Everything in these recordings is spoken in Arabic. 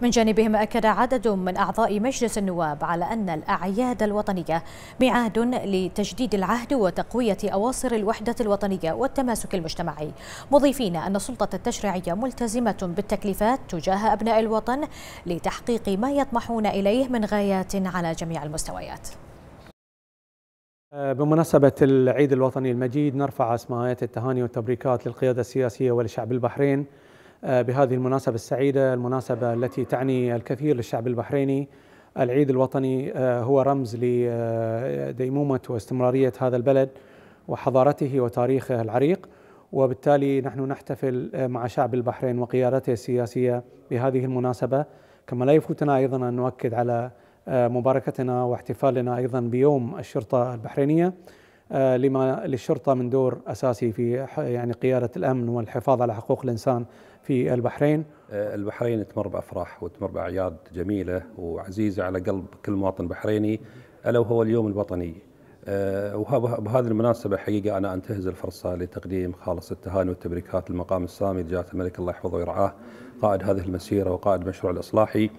من جانبهم أكد عدد من أعضاء مجلس النواب على أن الأعياد الوطنية ميعاد لتجديد العهد وتقوية أواصر الوحدة الوطنية والتماسك المجتمعي مضيفين أن السلطة التشريعية ملتزمة بالتكليفات تجاه أبناء الوطن لتحقيق ما يطمحون إليه من غايات على جميع المستويات آه، بمناسبة العيد الوطني المجيد نرفع اسماءات التهاني والتبريكات للقيادة السياسية ولشعب البحرين آه، بهذه المناسبة السعيدة المناسبة التي تعني الكثير للشعب البحريني العيد الوطني آه، هو رمز لديمومة واستمرارية هذا البلد وحضارته وتاريخه العريق وبالتالي نحن نحتفل آه، مع شعب البحرين وقيادته السياسية بهذه المناسبة كما لا يفوتنا أيضا أن نؤكد على مباركتنا واحتفالنا أيضا بيوم الشرطة البحرينية آه، لما للشرطه من دور اساسي في يعني قياده الامن والحفاظ على حقوق الانسان في البحرين. آه، البحرين تمر بافراح وتمر باعياد جميله وعزيزه على قلب كل مواطن بحريني الا وهو اليوم الوطني. آه، وبهذه المناسبه حقيقه انا انتهز الفرصه لتقديم خالص التهاني والتبريكات للمقام السامي لجلاله الملك الله يحفظه ويرعاه قائد هذه المسيره وقائد المشروع الاصلاحي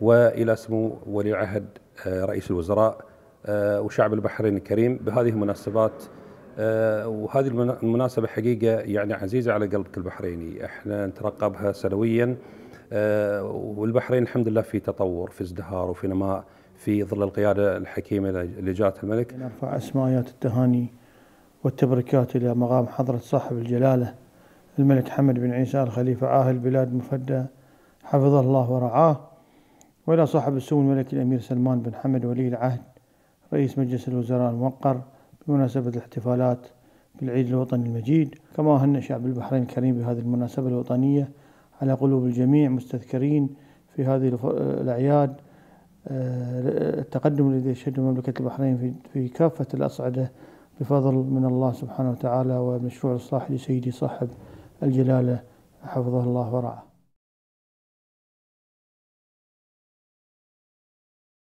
والى سمو ولي عهد رئيس الوزراء آه، وشعب البحرين الكريم بهذه المناسبات آه، وهذه المناسبة حقيقة يعني عزيزة على قلبك البحريني احنا نترقبها سنويا آه، والبحرين الحمد لله في تطور في ازدهار وفي نماء في ظل القيادة الحكيمة جاءت الملك نرفع أسمايات التهاني والتبركات إلى مقام حضرة صاحب الجلالة الملك حمد بن عيسى الخليفة عاهل بلاد مفدى حفظه الله ورعاه وإلى صاحب السمو الملكي الأمير سلمان بن حمد ولي العهد رئيس مجلس الوزراء الموقر بمناسبة الاحتفالات بالعيد الوطني المجيد كما هن شعب البحرين الكريم بهذه المناسبة الوطنية على قلوب الجميع مستذكرين في هذه الأعياد آه، التقدم الذي يشهده مملكة البحرين في كافة الأصعدة بفضل من الله سبحانه وتعالى ومشروع الصالح لسيدي صاحب الجلالة حفظه الله ورعاه